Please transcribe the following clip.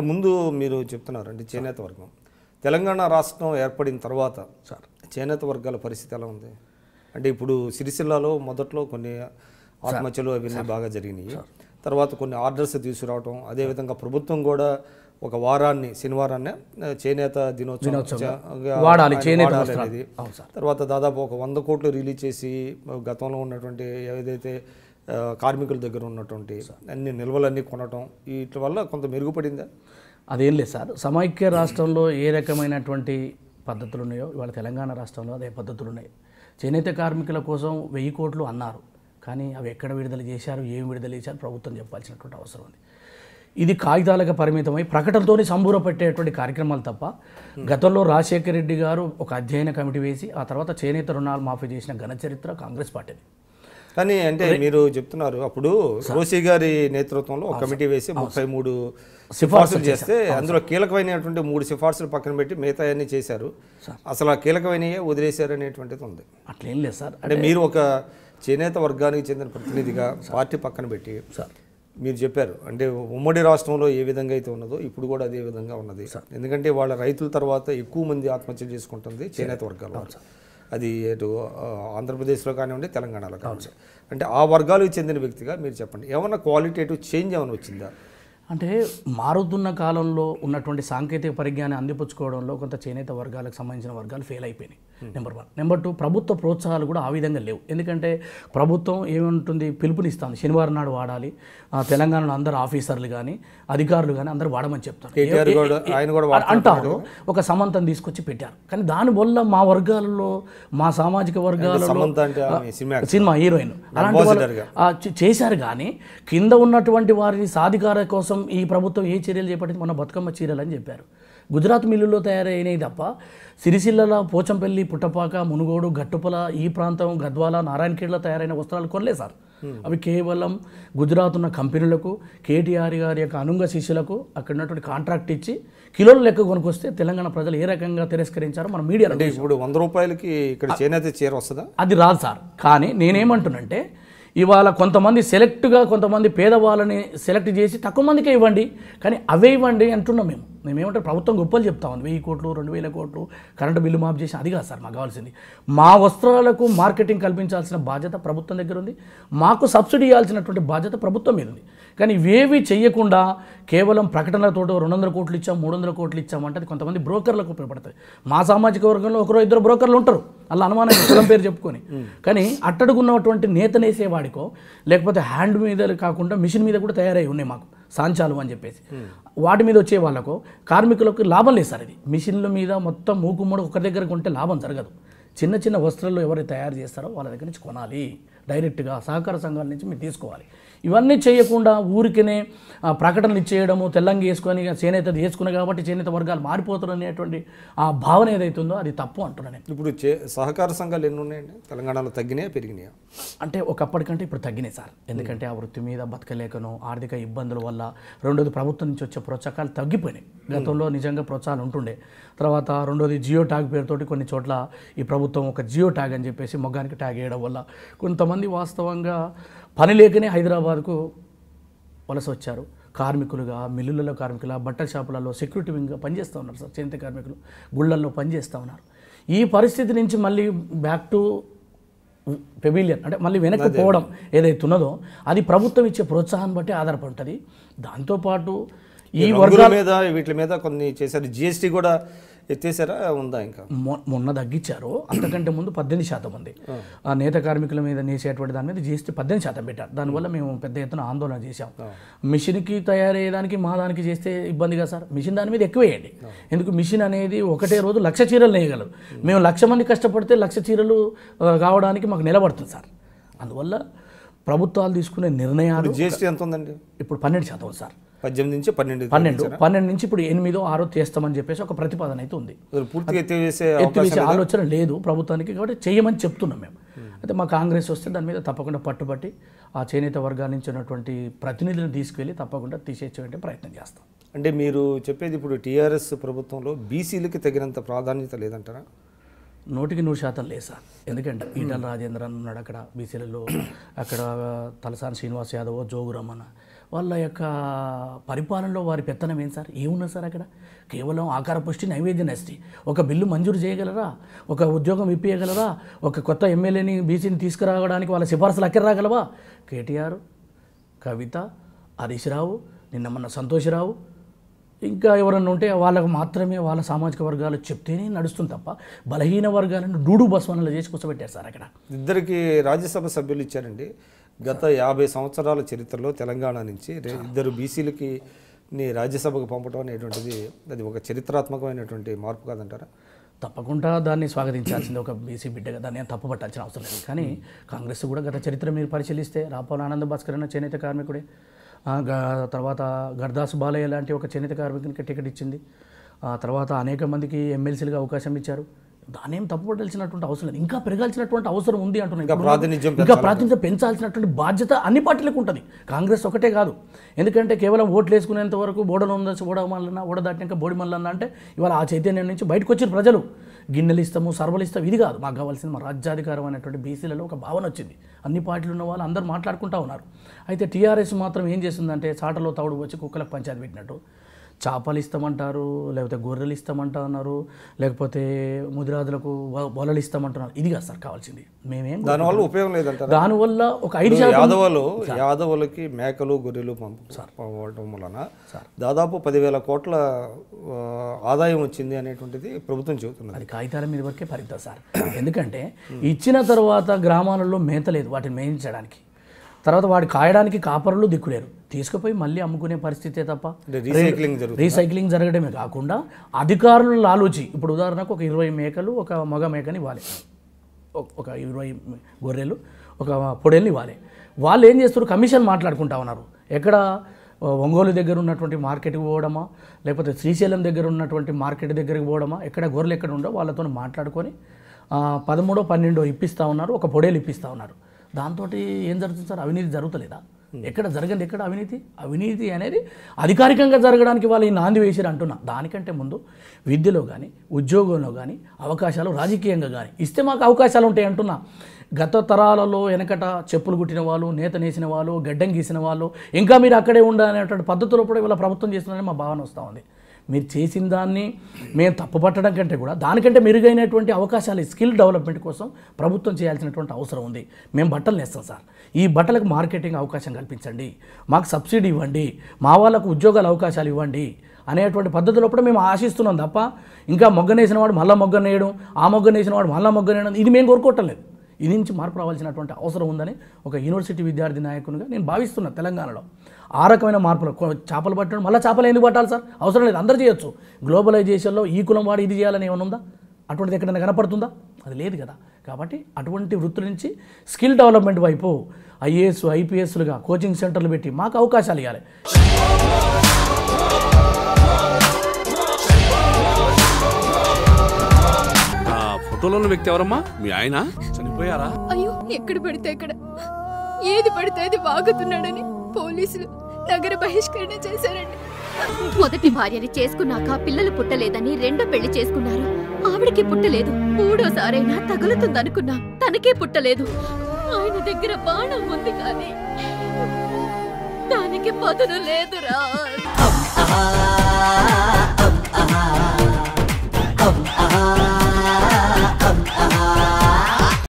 అంటే ముందు మీరు చెప్తున్నారండి చేనేత వర్గం తెలంగాణ రాష్ట్రం ఏర్పడిన తర్వాత సార్ చేనేత వర్గాల పరిస్థితి ఎలా ఉంది అంటే ఇప్పుడు సిరిసిల్లాలో మొదట్లో కొన్ని ఆత్మహత్యలు అవన్నీ బాగా జరిగినాయి తర్వాత కొన్ని ఆర్డర్స్ తీసుకురావటం అదేవిధంగా ప్రభుత్వం కూడా ఒక వారాన్ని శనివారాన్ని చేనేత దినోత్సవం అనేది తర్వాత దాదాపు ఒక వంద కోట్లు రిలీజ్ చేసి గతంలో ఉన్నటువంటి ఏదైతే కార్మికుల దగ్గర ఉన్నటువంటి అన్ని నిల్వలన్నీ కొనటం వీటి వల్ల కొంత మెరుగుపడిందా అదేం లేదు సార్ సమైక్య రాష్ట్రంలో ఏ రకమైనటువంటి పద్ధతులు ఉన్నాయో ఇవాళ తెలంగాణ రాష్ట్రంలో అదే పద్ధతులు ఉన్నాయి చేనేత కార్మికుల కోసం వెయ్యి కోట్లు అన్నారు కానీ అవి ఎక్కడ విడుదల చేశారు ఏం విడుదల చేశారు ప్రభుత్వం చెప్పాల్సినటువంటి అవసరం ఉంది ఇది కాగితాలకు పరిమితమై ప్రకటనతోనే పెట్టేటువంటి కార్యక్రమాలు తప్ప గతంలో రాజశేఖర రెడ్డి గారు ఒక అధ్యయన కమిటీ వేసి ఆ తర్వాత చేనేత రుణాలు మాఫీ చేసిన ఘనచరిత్ర కాంగ్రెస్ పార్టీ కానీ అంటే మీరు చెప్తున్నారు అప్పుడు రోసి గారి నేతృత్వంలో ఒక కమిటీ వేసి ముప్పై మూడు సిఫార్సులు చేస్తే అందులో కీలకమైనటువంటి మూడు సిఫార్సులు పక్కన పెట్టి మిగతా అన్ని చేశారు అసలు ఆ కీలకమైన వదిలేశారు అనేటువంటిది ఉంది అట్లేం లేదు సార్ అంటే మీరు ఒక చేనేత వర్గానికి చెందిన ప్రతినిధిగా పార్టీ పక్కన పెట్టి మీరు చెప్పారు అంటే ఉమ్మడి రాష్ట్రంలో ఏ విధంగా అయితే ఉన్నదో ఇప్పుడు కూడా అదే విధంగా ఉన్నది ఎందుకంటే వాళ్ళ రైతుల తర్వాత ఎక్కువ మంది ఆత్మహత్యలు చేసుకుంటుంది చేనేత వర్గాల్లో అది ఎటు ఆంధ్రప్రదేశ్లో కానివ్వండి తెలంగాణలో కానివ్వండి అంటే ఆ వర్గాలకు చెందిన వ్యక్తిగా మీరు చెప్పండి ఏమన్నా క్వాలిటేటివ్ చేంజ్ ఏమైనా వచ్చిందా అంటే మారుతున్న కాలంలో ఉన్నటువంటి సాంకేతిక పరిజ్ఞానం అందిపుచ్చుకోవడంలో కొంత చేనేత వర్గాలకు సంబంధించిన వర్గాలు ఫెయిల్ అయిపోయినాయి నెంబర్ వన్ నెంబర్ టూ ప్రభుత్వ ప్రోత్సాహాలు కూడా ఆ విధంగా లేవు ఎందుకంటే ప్రభుత్వం ఏముంటుంది పిలుపునిస్తాను శనివారం నాడు వాడాలి తెలంగాణలో అందరు ఆఫీసర్లు కానీ అధికారులు కానీ అందరూ వాడమని చెప్తారు అంటారు ఒక సమంతం తీసుకొచ్చి పెట్టారు కానీ దానివల్ల మా వర్గాలలో మా సామాజిక వర్గాలలో సినిమా హీరోయిన్ అలాంటి చేశారు కానీ కింద ఉన్నటువంటి వారిని సాధికార కోసం ఈ ప్రభుత్వం ఏ చర్యలు చేపట్టింది మొన్న బతుకమ్మ చీరలు అని చెప్పారు గుజరాత్ మిల్లుల్లో తయారైనవి తప్ప సిరిసిల్లల పోచంపల్లి పుట్టపాక మునుగోడు గట్టుపల ఈ ప్రాంతం గద్వాల నారాయణఖేడ్లో తయారైన వస్త్రాలు కొనలే సార్ hmm. అవి కేవలం గుజరాత్ ఉన్న కంపెనీలకు కేటీఆర్ గారి యొక్క అనుంగ శిష్యులకు అక్కడ ఉన్నటువంటి కాంట్రాక్ట్ ఇచ్చి కిలోలు లెక్క కొనుకొస్తే తెలంగాణ ప్రజలు ఏ రకంగా తిరస్కరించారో మన మీడియా ఇప్పుడు వంద రూపాయలకి ఇక్కడ చేనేత చీర వస్తుందా అది రాదు సార్ కానీ నేనేమంటున్నంటే ఇవాళ కొంతమంది సెలెక్ట్గా కొంతమంది పేదవాళ్ళని సెలెక్ట్ చేసి తక్కువ మందికే ఇవ్వండి కానీ అవే ఇవ్వండి అంటున్నాం మేము మేమేమంటే ప్రభుత్వం గొప్పలు చెప్తా ఉంది వెయ్యి కోట్లు రెండు వేల కోట్లు కరెంటు బిల్లు మాఫ్ చేసి అది కాదు సార్ మాకు కావాల్సింది మా వస్త్రాలకు మార్కెటింగ్ కల్పించాల్సిన బాధ్యత ప్రభుత్వం దగ్గర ఉంది మాకు సబ్సిడీ ఇవ్వాల్సినటువంటి బాధ్యత ప్రభుత్వం మీద ఉంది కానీ ఇవేవి చేయకుండా కేవలం ప్రకటనలతో రెండు వందల కోట్లు ఇచ్చాం మూడు వందల కోట్లు ఇచ్చాం అంటే కొంతమంది బ్రోకర్లకు ఉపయోగపడతాయి మా సామాజిక వర్గంలో ఒకరో ఇద్దరు బ్రోకర్లు ఉంటారు అలా అనుమానం పేరు చెప్పుకొని కానీ అట్టడుగున్నటువంటి నేతనేసేవాడు వాడికో లేకపోతే హ్యాండ్ మీద కాకుండా మిషన్ మీద కూడా తయారై ఉన్నాయి మాకు సాంచాలు అని చెప్పేసి వాటి మీద వచ్చే వాళ్ళకు కార్మికులకు లాభం లేదు సార్ ఇది మిషన్ల మీద మొత్తం మూకుమ్మడి ఒకరి దగ్గర కొంటే లాభం జరగదు చిన్న చిన్న వస్త్రాలు ఎవరైతే తయారు చేస్తారో వాళ్ళ దగ్గర నుంచి కొనాలి డైరెక్ట్గా సహకార సంఘాల నుంచి మీరు తీసుకోవాలి ఇవన్నీ చేయకుండా ఊరికనే ప్రకటనలు ఇచ్చేయడము తెల్లంగి వేసుకొని చేనేత వేసుకున్నాయి కాబట్టి చేనేత వర్గాలు మారిపోతారు అనేటువంటి ఆ భావన ఏదైతుందో అది తప్పు అంటున్నాను నేను ఇప్పుడు సహకార సంఘాలు ఎన్ని ఉన్నాయండి తెలంగాణలో తగ్గినాయా పెరిగినాయా అంటే ఒకప్పటికంటే ఇప్పుడు తగ్గినాయి సార్ ఎందుకంటే ఆ వృత్తి మీద బతకలేకను ఆర్థిక ఇబ్బందుల వల్ల రెండోది ప్రభుత్వం నుంచి వచ్చే ప్రోత్సాహాలు తగ్గిపోయినాయి గతంలో నిజంగా ప్రోత్సాహాలు ఉంటుండే తర్వాత రెండోది జియో ట్యాగ్ పేరుతోటి కొన్ని చోట్ల ఈ ప్రభుత్వం ఒక జియో ట్యాగ్ అని చెప్పేసి మొగ్గానికి ట్యాగ్ వేయడం వల్ల కొంతమంది వాస్తవంగా పని లేకనే హైదరాబాద్కు వలస వచ్చారు కార్మికులుగా మిల్లులలో కార్మికుల బట్టల షాపులలో సెక్యూరిటీ వింగ్గా పనిచేస్తూ ఉన్నారు సార్ చేనేత కార్మికులు గుళ్ళల్లో పనిచేస్తూ ఉన్నారు ఈ పరిస్థితి నుంచి మళ్ళీ బ్యాక్ టు పెవిలియన్ అంటే మళ్ళీ వెనక్కి పోవడం ఏదైతే ఉన్నదో అది ప్రభుత్వం ఇచ్చే ప్రోత్సాహం బట్టి ఆధారపడుతుంది దాంతోపాటు ఈ వర్గాల మీద వీటి మీద కొన్ని చేశారు జిఎస్టీ కూడా ఎత్తేసారా ఉందా ఇంకా మొన్న తగ్గించారు అంతకంటే ముందు పద్దెనిమిది శాతం ఉంది ఆ నేత కార్మికుల మీద నేసేటువంటి దాని మీద జీఎస్టీ పద్దెనిమిది శాతం పెట్టారు దానివల్ల మేము పెద్ద ఎత్తున ఆందోళన చేశాం మిషన్కి తయారయ్యేదానికి మా దానికి చేస్తే ఇబ్బందిగా సార్ మిషన్ దాని మీద ఎక్కువ వేయండి ఎందుకు మిషన్ అనేది ఒకటే రోజు లక్ష చీరలు నేయగలరు మేము లక్ష మంది కష్టపడితే లక్ష చీరలు కావడానికి మాకు నిలబడుతుంది సార్ అందువల్ల ప్రభుత్వాలు తీసుకునే నిర్ణయాలు జీఎస్టీ ఎంత ఉందండి ఇప్పుడు పన్నెండు శాతం సార్ పద్దెనిమిది నుంచి పన్నెండు పన్నెండు పన్నెండు నుంచి ఇప్పుడు ఎనిమిదో ఆరో తీస్తామని చెప్పేసి ఒక ప్రతిపాదన అయితే ఉంది ఎత్తివేసే ఆలోచన లేదు ప్రభుత్వానికి కాబట్టి చేయమని చెప్తున్నాం మేము అయితే మా కాంగ్రెస్ వస్తే దాని మీద తప్పకుండా పట్టుబట్టి ఆ చేనేత వర్గాల నుంచి ఉన్నటువంటి ప్రతినిధులను తీసుకెళ్ళి తప్పకుండా తీసేసేటువంటి ప్రయత్నం చేస్తాం అంటే మీరు చెప్పేది ఇప్పుడు టీఆర్ఎస్ ప్రభుత్వంలో బీసీలకి తగినంత ప్రాధాన్యత లేదంటారా నూటికి నూరు శాతం లేదు సార్ ఎందుకంటే ఈటల రాజేంద్రన్ ఉన్నాడు అక్కడ బీసీలలో అక్కడ తలసాని శ్రీనివాస్ యాదవ్ జోగురమణ వాళ్ళ యొక్క పరిపాలనలో వారి పెత్తనం ఏం సార్ ఏమున్నా సార్ అక్కడ కేవలం ఆకార పుష్టి నైవేద్య నష్టి ఒక బిల్లు మంజూరు చేయగలరా ఒక ఉద్యోగం ఇప్పియగలరా ఒక కొత్త ఎమ్మెల్యేని బీసీని తీసుకురావడానికి వాళ్ళ సిఫార్సులు అక్కడ రాగలవా కేటీఆర్ కవిత హరీష్ రావు నిన్న మొన్న సంతోషరావు ఇంకా ఎవరన్నా ఉంటే వాళ్ళకు మాత్రమే వాళ్ళ సామాజిక వర్గాలు చెప్తేనే నడుస్తుంది తప్ప బలహీన వర్గాలను డూడు బస్వనలు చేసి కూర్చోబెట్టారు సార్ అక్కడ ఇద్దరికి రాజ్యసభ సభ్యులు ఇచ్చారండి గత యాభై సంవత్సరాల చరిత్రలో తెలంగాణ నుంచి ఇద్దరు బీసీలకి రాజ్యసభకు పంపడం అనేటువంటిది అది ఒక చరిత్రాత్మకమైనటువంటి మార్పు కాదంటారా తప్పకుండా దాన్ని స్వాగతించాల్సింది ఒక బీసీ బిడ్డగా దాన్ని తప్పు పట్టాల్సిన అవసరం లేదు కానీ కాంగ్రెస్ కూడా గత చరిత్ర మీరు పరిశీలిస్తే రాపాల ఆనంద భాస్కర్ అన్న చేనేత కార్మికుడే తర్వాత గర్దాస్ బాలయ్య లాంటి ఒక చేనేత కార్మికునికి టికెట్ ఇచ్చింది ఆ తర్వాత అనేక మందికి ఎమ్మెల్సీలుగా అవకాశం ఇచ్చారు దాని ఏం తప్పుపడాల్సినటువంటి అవసరం లేదు ఇంకా పెరగాల్సినటువంటి అవసరం ఉంది అంటున్నాయి ఇంకా ప్రాతినిధ్యం పెంచాల్సినటువంటి బాధ్యత అన్ని పార్టీలకు ఉంటుంది కాంగ్రెస్ ఒకటే కాదు ఎందుకంటే కేవలం ఓట్లు వేసుకునేంత వరకు బోడలు ఉందని ఓడమల్లన్నా ఓడ దాటినాక బోడిమల్లన్నా అంటే ఇవాళ ఆ చైతన్యం నుంచి బయటకు వచ్చిన ప్రజలు గిన్నెలు ఇస్తాము సర్వలు ఇస్తాము ఇది కాదు మాకు కావాల్సింది మా రాజ్యాధికారం అనేటువంటి బీసీలలో ఒక భావన వచ్చింది అన్ని పార్టీలు ఉన్న వాళ్ళు అందరూ మాట్లాడుకుంటూ ఉన్నారు అయితే టీఆర్ఎస్ మాత్రం ఏం చేసిందంటే చాటలో తవుడు వచ్చి కుక్కలకు పంచాయతీ పెట్టినట్టు చేపలు ఇస్తామంటారు లేకపోతే గొర్రెలు ఇస్తామంటా అన్నారు లేకపోతే ముదిరాదులకు వలలు ఇస్తామంటున్నారు ఇది కాదు సార్ కావాల్సింది మేమేం దానివల్ల ఉపయోగం లేదంటారు దానివల్ల ఒక ఐదు యాదవులు యాదవులకి మేకలు గొర్రెలు పంపు సార్ పంపడం వలన దాదాపు పదివేల కోట్ల ఆదాయం వచ్చింది అనేటువంటిది ప్రభుత్వం చెబుతున్నది అది కాగితాల మీద వరకే పరిగెత్తారు సార్ ఎందుకంటే ఇచ్చిన తర్వాత గ్రామాలలో మేత లేదు వాటిని మేయించడానికి తర్వాత వాడు కాయడానికి కాపరులు దిక్కులేరు తీసుకుపోయి మళ్ళీ అమ్ముకునే పరిస్థితే తప్ప రీసైక్లింగ్ రీసైక్లింగ్ జరగడమే కాకుండా అధికారులు లాలూచి ఇప్పుడు ఉదాహరణకు ఒక ఇరవై మేకలు ఒక మగ మేకని ఇవ్వాలి ఒక ఇరవై గొర్రెలు ఒక పొడేల్ని ఇవ్వాలి వాళ్ళు ఏం చేస్తారు కమిషన్ మాట్లాడుకుంటా ఉన్నారు ఎక్కడ ఒంగోలు దగ్గర ఉన్నటువంటి మార్కెట్కి పోవడమా లేకపోతే శ్రీశైలం దగ్గర ఉన్నటువంటి మార్కెట్ దగ్గరికి పోవడమా ఎక్కడ గొర్రెలు ఎక్కడ ఉండో వాళ్ళతో మాట్లాడుకొని పదమూడో పన్నెండో ఇప్పిస్తూ ఉన్నారు ఒక పొడేలు ఇప్పిస్తూ ఉన్నారు దాంతో ఏం జరుగుతుంది సార్ అవినీతి జరుగుతలేదా ఎక్కడ జరగండి ఎక్కడ అవినీతి అవినీతి అనేది అధికారికంగా జరగడానికి వాళ్ళు ఈ నాంది వేసారు అంటున్నా దానికంటే ముందు విద్యలో కానీ ఉద్యోగంలో కానీ అవకాశాలు రాజకీయంగా కానీ ఇస్తే మాకు అవకాశాలు ఉంటాయి అంటున్నా గత తరాలలో వెనకట చెప్పులు కుట్టిన వాళ్ళు నేత నేసిన వాళ్ళు గడ్డం గీసిన వాళ్ళు ఇంకా మీరు అక్కడే ఉండాలనేటువంటి పద్ధతులు కూడా ఇవాళ ప్రభుత్వం చేస్తున్నారని మా భావన వస్తూ ఉంది మీరు చేసిన దాన్ని మేము తప్పుపట్టడం కంటే కూడా దానికంటే మెరుగైనటువంటి అవకాశాలు స్కిల్ డెవలప్మెంట్ కోసం ప్రభుత్వం చేయాల్సినటువంటి అవసరం ఉంది మేము బట్టలు నేస్తాం సార్ ఈ బట్టలకు మార్కెటింగ్ అవకాశం కల్పించండి మాకు సబ్సిడీ ఇవ్వండి మా వాళ్ళకు ఉద్యోగాల అవకాశాలు ఇవ్వండి అనేటువంటి పద్ధతిలో కూడా మేము ఆశిస్తున్నాం తప్ప ఇంకా మొగ్గనేసిన వాడు మళ్ళా నేయడం ఆ నేసిన వాడు మళ్ళా మొగ్గనేయడం ఇది మేము కోరుకోవటలేదు ఇది నుంచి మార్పు రావాల్సినటువంటి అవసరం ఉందని ఒక యూనివర్సిటీ విద్యార్థి నాయకునిగా నేను భావిస్తున్నా తెలంగాణలో ఆ రకమైన మార్పులు చేపలు పట్టడం మళ్ళీ చేపలు ఎందుకు పట్టాలి సార్ అవసరం లేదు అందరూ చేయొచ్చు గ్లోబలైజేషన్లో ఈ కులం వాడు ఇది చేయాలని ఏమైనా ఉందా అటువంటిది ఎక్కడైనా కనపడుతుందా అది లేదు కదా కాబట్టి అటువంటి వృత్తుల నుంచి స్కిల్ డెవలప్మెంట్ వైపు ఐఏఎస్ ఐపీఎస్లుగా కోచింగ్ సెంటర్లు పెట్టి మాకు అవకాశాలు ఇవ్వాలి ఫోటోలో వ్యక్తి ఎవరమ్మా మీ ఆయన చనిపోయారా అయ్యో ఎక్కడ పడితే ఎక్కడ ఏది పడితే అది వాగుతున్నాడని పోలీసులు నగర బహిష్కరణ చేశారండి మొదటి భార్యని చేసుకున్నాక పిల్లలు పుట్టలేదని రెండో పెళ్లి చేసుకున్నారు ఆవిడకి పుట్టలేదు మూడోసారైనా తగులుతుందనుకున్నా తనకే పుట్టలేదు ఆయన దగ్గర బాణం ఉంది కానీ దానికి పదును లేదురా